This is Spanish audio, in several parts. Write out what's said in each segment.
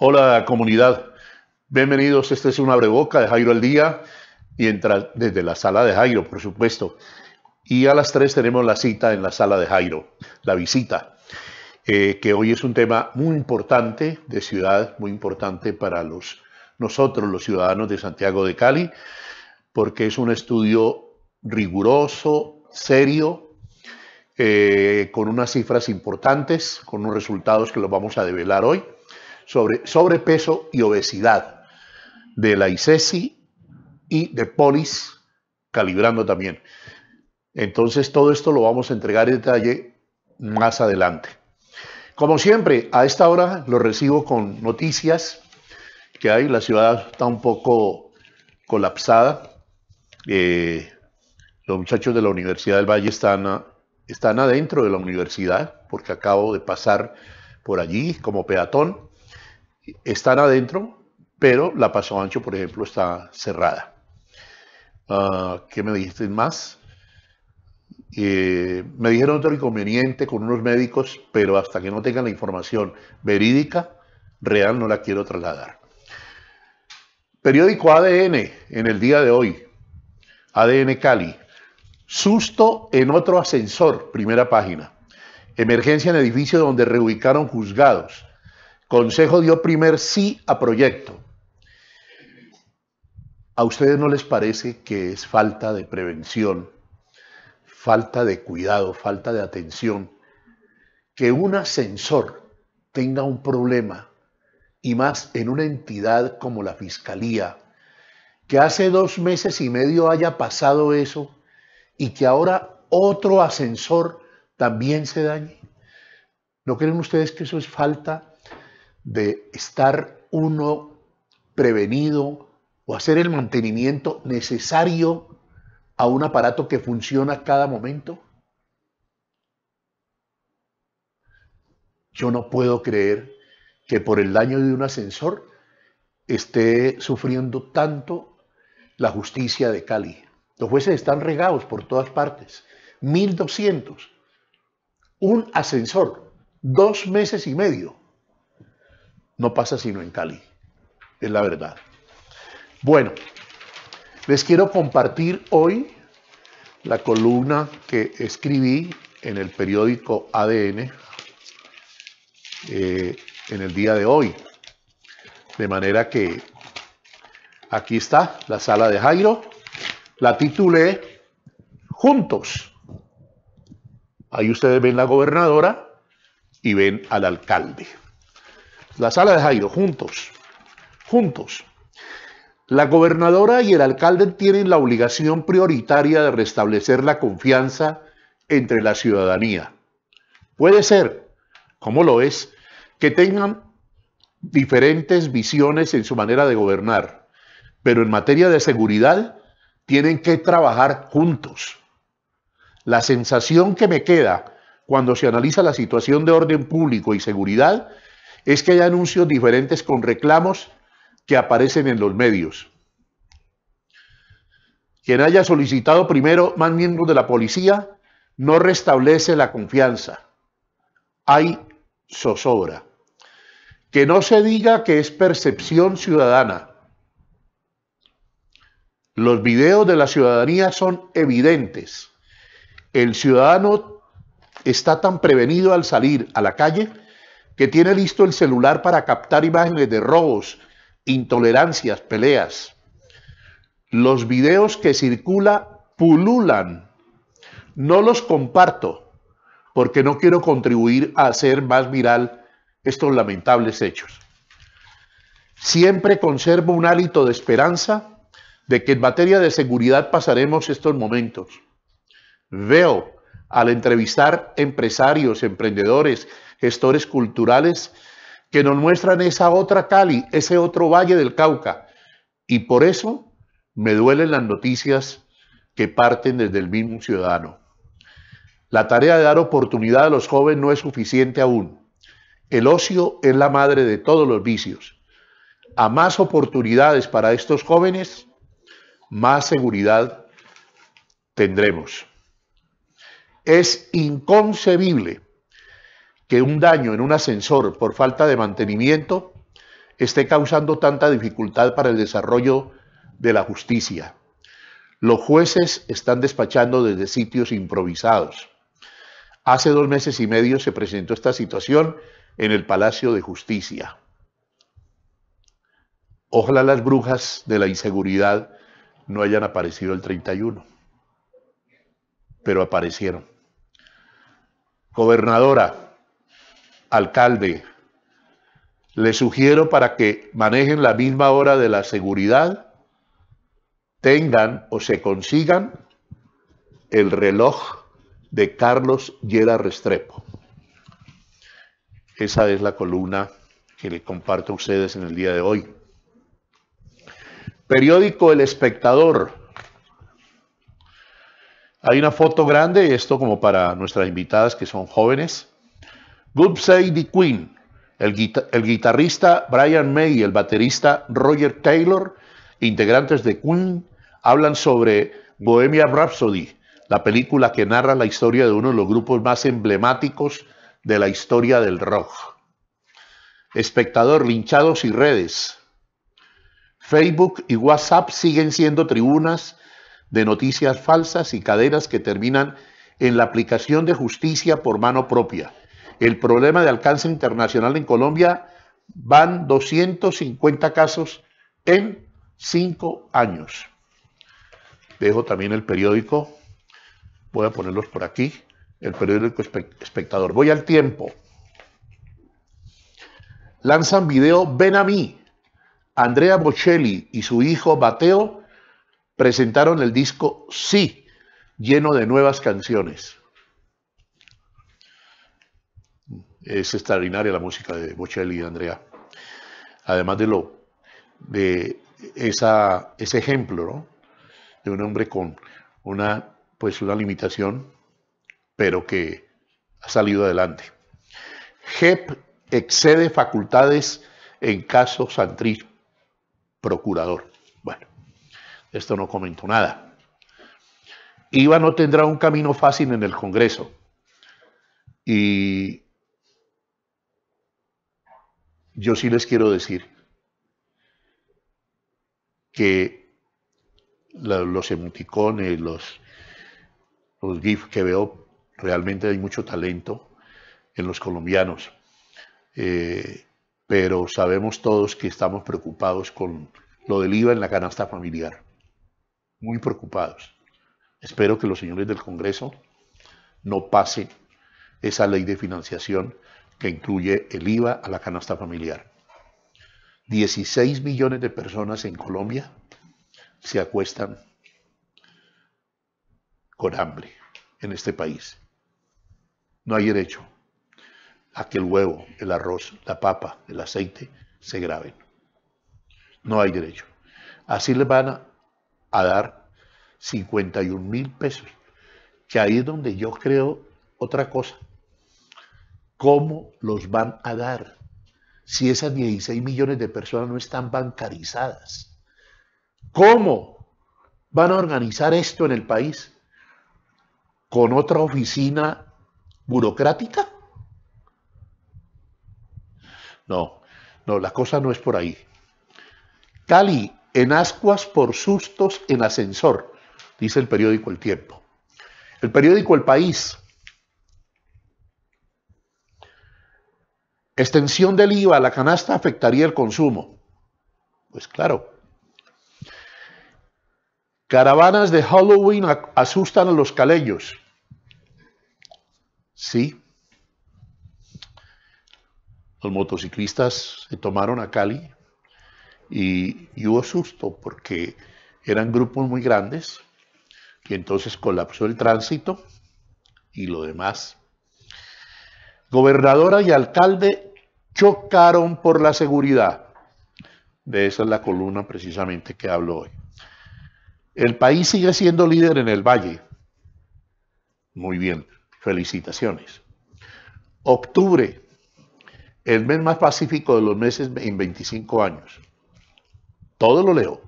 Hola comunidad, bienvenidos. Este es una Boca de Jairo al día y entra desde la sala de Jairo, por supuesto. Y a las 3 tenemos la cita en la sala de Jairo, la visita, eh, que hoy es un tema muy importante de ciudad, muy importante para los, nosotros, los ciudadanos de Santiago de Cali, porque es un estudio riguroso, serio, eh, con unas cifras importantes, con unos resultados que los vamos a develar hoy sobre sobrepeso y obesidad de la ICESI e y de Polis, calibrando también. Entonces todo esto lo vamos a entregar en detalle más adelante. Como siempre, a esta hora lo recibo con noticias que hay. La ciudad está un poco colapsada. Eh, los muchachos de la Universidad del Valle están, están adentro de la universidad porque acabo de pasar por allí como peatón están adentro, pero la paso ancho, por ejemplo, está cerrada. Ah, ¿Qué me dijiste más? Eh, me dijeron otro inconveniente con unos médicos, pero hasta que no tengan la información verídica, real, no la quiero trasladar. Periódico ADN en el día de hoy. ADN Cali. Susto en otro ascensor, primera página. Emergencia en edificio donde reubicaron juzgados. Consejo dio primer sí a proyecto. ¿A ustedes no les parece que es falta de prevención, falta de cuidado, falta de atención que un ascensor tenga un problema y más en una entidad como la Fiscalía, que hace dos meses y medio haya pasado eso y que ahora otro ascensor también se dañe? ¿No creen ustedes que eso es falta de estar uno prevenido o hacer el mantenimiento necesario a un aparato que funciona cada momento? Yo no puedo creer que por el daño de un ascensor esté sufriendo tanto la justicia de Cali. Los jueces están regados por todas partes. 1.200. Un ascensor. Dos meses y medio no pasa sino en Cali. Es la verdad. Bueno, les quiero compartir hoy la columna que escribí en el periódico ADN eh, en el día de hoy. De manera que aquí está la sala de Jairo. La titulé Juntos. Ahí ustedes ven la gobernadora y ven al alcalde la sala de Jairo, juntos, juntos. La gobernadora y el alcalde tienen la obligación prioritaria de restablecer la confianza entre la ciudadanía. Puede ser, como lo es, que tengan diferentes visiones en su manera de gobernar, pero en materia de seguridad tienen que trabajar juntos. La sensación que me queda cuando se analiza la situación de orden público y seguridad es que hay anuncios diferentes con reclamos que aparecen en los medios. Quien haya solicitado primero más miembros de la policía no restablece la confianza. Hay zozobra. Que no se diga que es percepción ciudadana. Los videos de la ciudadanía son evidentes. El ciudadano está tan prevenido al salir a la calle que tiene listo el celular para captar imágenes de robos, intolerancias, peleas. Los videos que circula pululan. No los comparto porque no quiero contribuir a hacer más viral estos lamentables hechos. Siempre conservo un hálito de esperanza de que en materia de seguridad pasaremos estos momentos. Veo al entrevistar empresarios, emprendedores, gestores culturales que nos muestran esa otra Cali, ese otro valle del Cauca. Y por eso me duelen las noticias que parten desde el mismo ciudadano. La tarea de dar oportunidad a los jóvenes no es suficiente aún. El ocio es la madre de todos los vicios. A más oportunidades para estos jóvenes, más seguridad tendremos. Es inconcebible que un daño en un ascensor por falta de mantenimiento esté causando tanta dificultad para el desarrollo de la justicia. Los jueces están despachando desde sitios improvisados. Hace dos meses y medio se presentó esta situación en el Palacio de Justicia. Ojalá las brujas de la inseguridad no hayan aparecido el 31, pero aparecieron. Gobernadora, alcalde, le sugiero para que manejen la misma hora de la seguridad, tengan o se consigan el reloj de Carlos Llera Restrepo. Esa es la columna que le comparto a ustedes en el día de hoy. Periódico El Espectador. Hay una foto grande, esto como para nuestras invitadas que son jóvenes, Good Sadie Queen, el, guitarrista Brian May y el baterista Roger Taylor, integrantes de Queen, hablan sobre Bohemia Rhapsody, la película que narra la historia de uno de los grupos más emblemáticos de la historia del rock. Espectador, linchados y redes. Facebook y WhatsApp siguen siendo tribunas de noticias falsas y caderas que terminan en la aplicación de justicia por mano propia el problema de alcance internacional en Colombia, van 250 casos en 5 años. Dejo también el periódico, voy a ponerlos por aquí, el periódico espectador. Voy al tiempo. Lanzan video Ven a mí. Andrea Bocelli y su hijo Bateo presentaron el disco Sí, lleno de nuevas canciones. Es extraordinaria la música de Bocelli y de Andrea. Además de lo de ese ejemplo ¿no? de un hombre con una pues una limitación, pero que ha salido adelante. JEP excede facultades en caso Santri procurador. Bueno, esto no comentó nada. IVA no tendrá un camino fácil en el Congreso. Y yo sí les quiero decir que los emoticones, los, los GIF que veo, realmente hay mucho talento en los colombianos. Eh, pero sabemos todos que estamos preocupados con lo del IVA en la canasta familiar. Muy preocupados. Espero que los señores del Congreso no pasen esa ley de financiación que incluye el IVA a la canasta familiar. 16 millones de personas en Colombia se acuestan con hambre en este país. No hay derecho a que el huevo, el arroz, la papa, el aceite se graben. No hay derecho. Así les van a, dar 51 mil pesos, que ahí es donde yo creo otra cosa. ¿Cómo los van a dar si esas 16 millones de personas no están bancarizadas? ¿Cómo van a organizar esto en el país? ¿Con otra oficina burocrática? No, no, la cosa no es por ahí. Cali, en ascuas por sustos en ascensor, dice el periódico El Tiempo. El periódico El País Extensión del IVA a la canasta afectaría el consumo. Pues claro. Caravanas de Halloween asustan a los calellos. Sí. Los motociclistas se tomaron a Cali y, y hubo susto porque eran grupos muy grandes y entonces colapsó el tránsito y lo demás. Gobernadora y alcalde chocaron por la seguridad. De esa es la columna precisamente que hablo hoy. El país sigue siendo líder en el valle. Muy bien, felicitaciones. Octubre, el mes más pacífico de los meses en 25 años. Todo lo leo.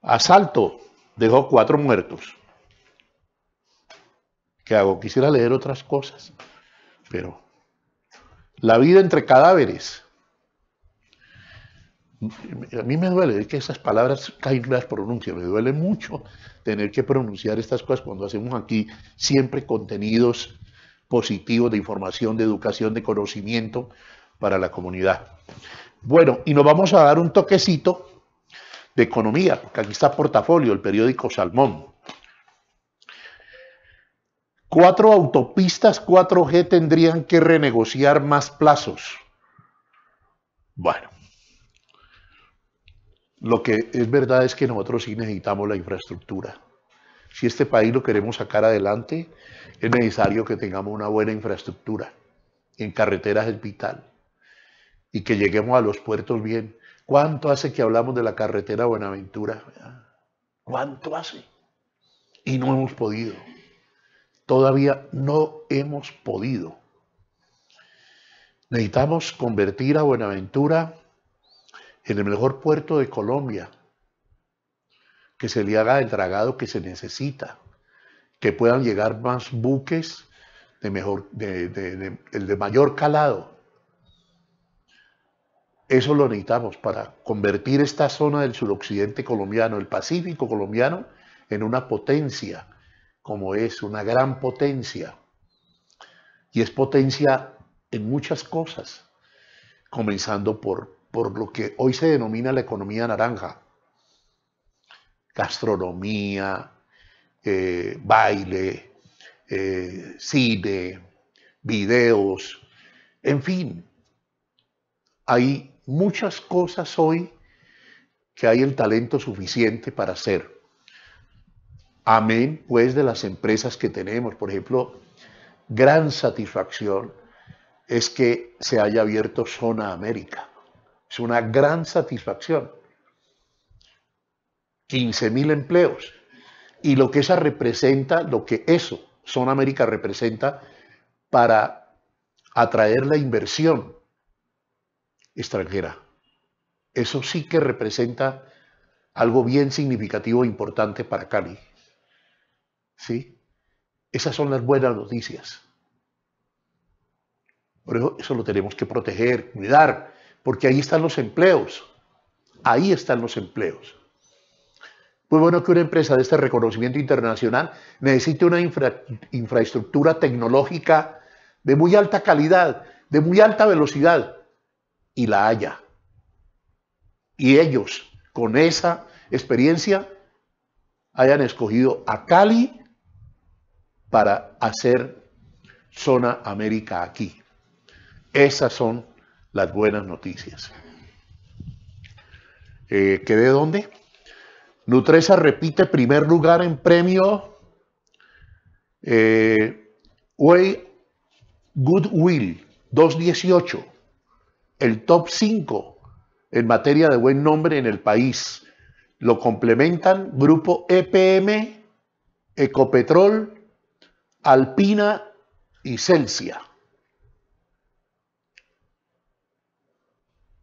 Asalto dejó cuatro muertos. ¿Qué hago? Quisiera leer otras cosas, pero la vida entre cadáveres. A mí me duele que esas palabras caen las pronuncias, me duele mucho tener que pronunciar estas cosas cuando hacemos aquí siempre contenidos positivos de información, de educación, de conocimiento para la comunidad. Bueno, y nos vamos a dar un toquecito de economía, porque aquí está Portafolio, el periódico Salmón. Cuatro autopistas 4G tendrían que renegociar más plazos. Bueno, lo que es verdad es que nosotros sí necesitamos la infraestructura. Si este país lo queremos sacar adelante, es necesario que tengamos una buena infraestructura. En carreteras es vital. Y que lleguemos a los puertos bien. ¿Cuánto hace que hablamos de la carretera Buenaventura? ¿Cuánto hace? Y no hemos podido todavía no hemos podido. Necesitamos convertir a Buenaventura en el mejor puerto de Colombia, que se le haga el dragado que se necesita, que puedan llegar más buques de, mejor, de, de, mayor calado. Eso lo necesitamos para convertir esta zona del suroccidente colombiano, el Pacífico colombiano, en una potencia como es una gran potencia. Y es potencia en muchas cosas, comenzando por, lo que hoy se denomina la economía naranja. Gastronomía, eh, baile, eh, cine, videos, en fin. Hay muchas cosas hoy que hay el talento suficiente para hacer. Amén, pues, de las empresas que tenemos. Por ejemplo, gran satisfacción es que se haya abierto Zona América. Es una gran satisfacción. 15.000 empleos. Y lo que esa representa, lo que eso, Zona América representa para atraer la inversión extranjera. Eso sí que representa algo bien significativo e importante para Cali. ¿Sí? Esas son las buenas noticias. Por eso, eso lo tenemos que proteger, cuidar, porque ahí están los empleos. Ahí están los empleos. Pues bueno que una empresa de este reconocimiento internacional necesite una infraestructura tecnológica de muy alta calidad, de muy alta velocidad, y la haya. Y ellos, con esa experiencia, hayan escogido a Cali para hacer zona América aquí. Esas son las buenas noticias. Eh, ¿Qué de dónde? Nutresa repite primer lugar en premio eh, Way Goodwill 218, el top 5 en materia de buen nombre en el país. Lo complementan Grupo EPM, Ecopetrol Alpina y Celsia.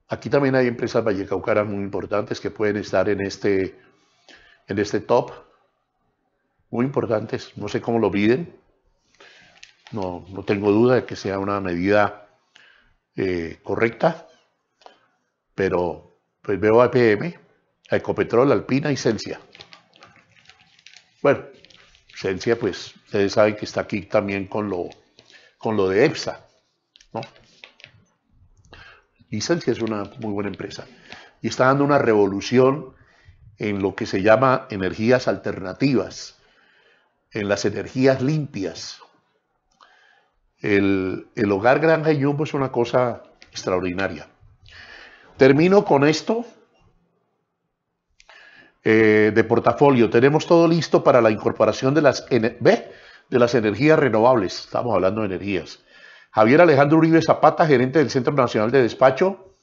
Aquí también hay empresas Vallecaucaras muy importantes que pueden estar en este, en este top. Muy importantes, no sé cómo lo miden. No, tengo duda de que sea una medida eh, correcta, pero pues veo APM, Ecopetrol, Alpina y Celsia. Bueno, pues ustedes saben que está aquí también con lo, con lo de EPSA, ¿no? es una muy buena empresa. Y está dando una revolución en lo que se llama energías alternativas, en las energías limpias. El, el hogar Granja y Jumbo es una cosa extraordinaria. Termino con esto eh, de portafolio. Tenemos todo listo para la incorporación de las, de las energías renovables. Estamos hablando de energías. Javier Alejandro Uribe Zapata, gerente del Centro Nacional de Despacho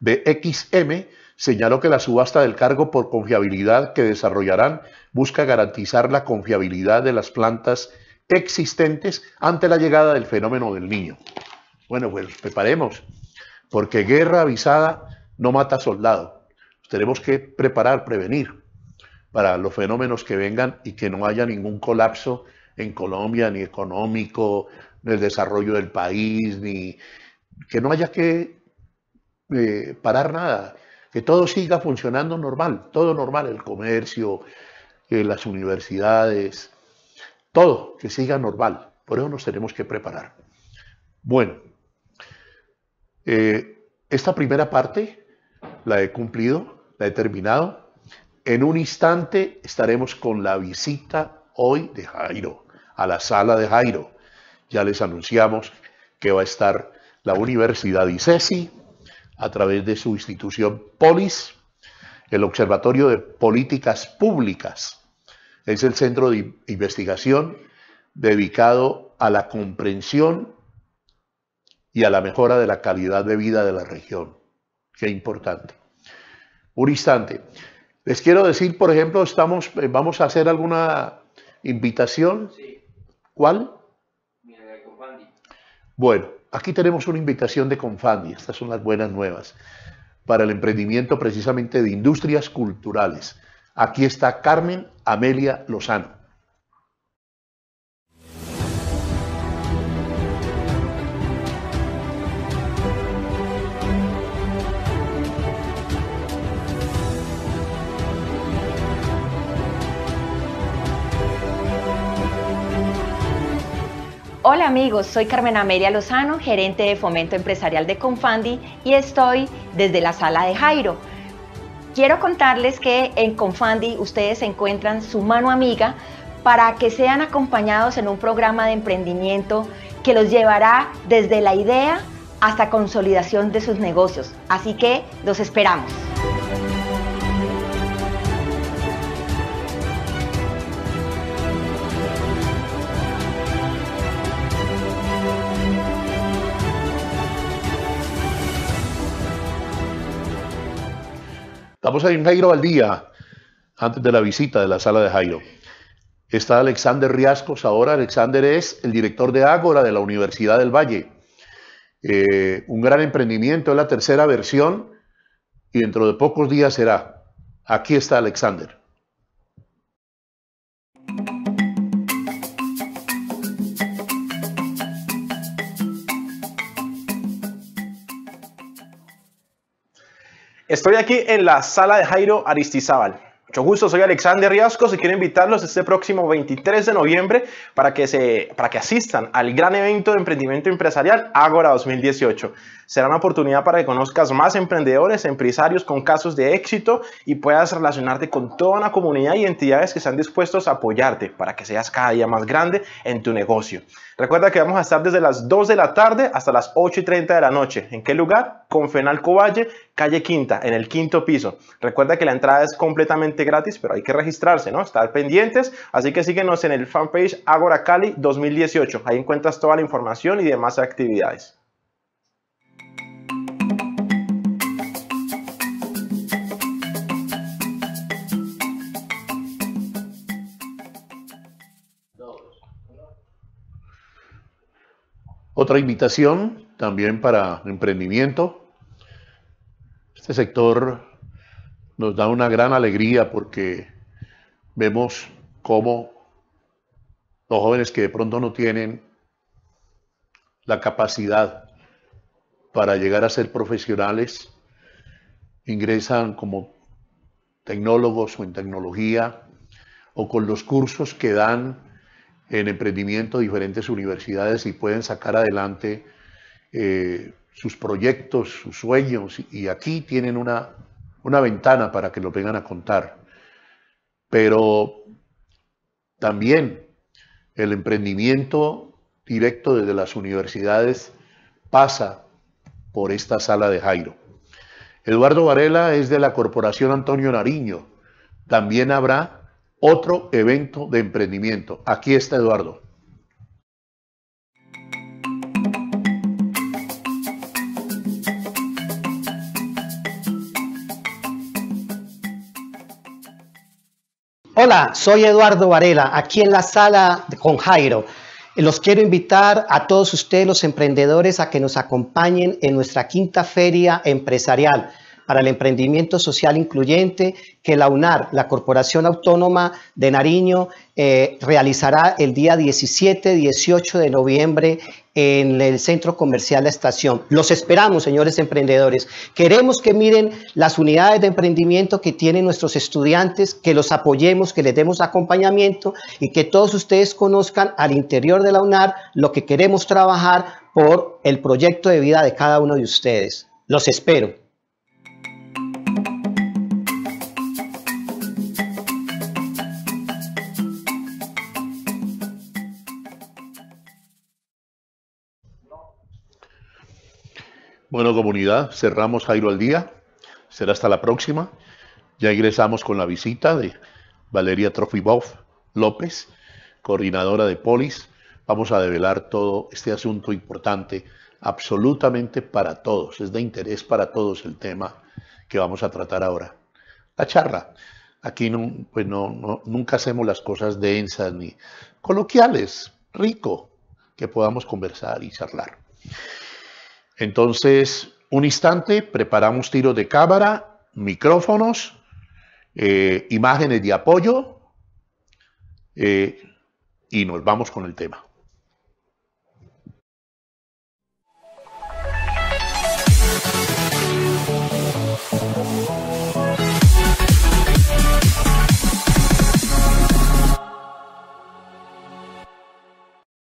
de XM, señaló que la subasta del cargo por confiabilidad que desarrollarán busca garantizar la confiabilidad de las plantas existentes ante la llegada del fenómeno del niño. Bueno, pues preparemos, porque guerra avisada no mata soldado tenemos que preparar, prevenir para los fenómenos que vengan y que no haya ningún colapso en Colombia, ni económico, ni el desarrollo del país, ni que no haya que eh, parar nada, que todo siga funcionando normal, todo normal, el comercio, eh, las universidades, todo que siga normal. Por eso nos tenemos que preparar. Bueno, eh, esta primera parte la he cumplido la he terminado. En un instante estaremos con la visita hoy de Jairo, a la sala de Jairo. Ya les anunciamos que va a estar la Universidad ICESI a través de su institución POLIS, el Observatorio de Políticas Públicas. Es el centro de investigación dedicado a la comprensión y a la mejora de la calidad de vida de la región. Qué importante un instante. Les quiero decir, por ejemplo, estamos, eh, vamos a hacer alguna invitación. ¿Cuál? Bueno, aquí tenemos una invitación de Confandi. Estas son las buenas nuevas para el emprendimiento precisamente de industrias culturales. Aquí está Carmen Amelia Lozano. amigos, soy Carmen Amelia Lozano, gerente de fomento empresarial de Confandi y estoy desde la sala de Jairo. Quiero contarles que en Confandi ustedes encuentran su mano amiga para que sean acompañados en un programa de emprendimiento que los llevará desde la idea hasta consolidación de sus negocios. Así que los esperamos. Estamos en Jairo al día, antes de la visita de la sala de Jairo. Está Alexander Riascos ahora. Alexander es el director de Ágora de la Universidad del Valle. Eh, un gran emprendimiento, es la tercera versión y dentro de pocos días será. Aquí está Alexander. Estoy aquí en la sala de Jairo Aristizábal. Mucho gusto, soy Alexander Riascos y quiero invitarlos este próximo 23 de noviembre para que, se, para que asistan al gran evento de emprendimiento empresarial Agora 2018. Será una oportunidad para que conozcas más emprendedores, empresarios con casos de éxito y puedas relacionarte con toda una comunidad y entidades que están dispuestos a apoyarte para que seas cada día más grande en tu negocio. Recuerda que vamos a estar desde las 2 de la tarde hasta las 8 y 30 de la noche. ¿En qué lugar? Con Fenalco Valle, calle Quinta, en el quinto piso. Recuerda que la entrada es completamente gratis, pero hay que registrarse, ¿no? Estar pendientes. Así que síguenos en el fanpage Agora Cali 2018. Ahí encuentras toda la información y demás actividades. Otra invitación también para emprendimiento. Este sector nos da una gran alegría porque vemos cómo los jóvenes que de pronto no tienen la capacidad para llegar a ser profesionales ingresan como tecnólogos o en tecnología o con los cursos que dan en emprendimiento diferentes universidades y pueden sacar adelante eh, sus proyectos, sus sueños, y aquí tienen una, una ventana para que lo vengan a contar. Pero también el emprendimiento directo desde las universidades pasa por esta sala de Jairo. Eduardo Varela es de la Corporación Antonio Nariño. También habrá otro evento de emprendimiento. Aquí está Eduardo. Hola, soy Eduardo Varela, aquí en la sala con Jairo. Los quiero invitar a todos ustedes, los emprendedores, a que nos acompañen en nuestra quinta feria empresarial para el Emprendimiento Social Incluyente que la UNAR, la Corporación Autónoma de Nariño, eh, realizará el día 17-18 de noviembre en el Centro Comercial La Estación. Los esperamos, señores emprendedores. Queremos que miren las unidades de emprendimiento que tienen nuestros estudiantes, que los apoyemos, que les demos acompañamiento y que todos ustedes conozcan al interior de la UNAR lo que queremos trabajar por el proyecto de vida de cada uno de ustedes. Los espero. Bueno, comunidad, cerramos Jairo al día. Será hasta la próxima. Ya ingresamos con la visita de Valeria Trofibov López, coordinadora de Polis. Vamos a develar todo este asunto importante, absolutamente para todos. Es de interés para todos el tema que vamos a tratar ahora. La charla. Aquí no, pues no, nunca hacemos las cosas densas ni coloquiales. Rico que podamos conversar y charlar. Entonces, un instante, preparamos tiro de cámara, micrófonos, eh, imágenes de apoyo eh, y nos vamos con el tema.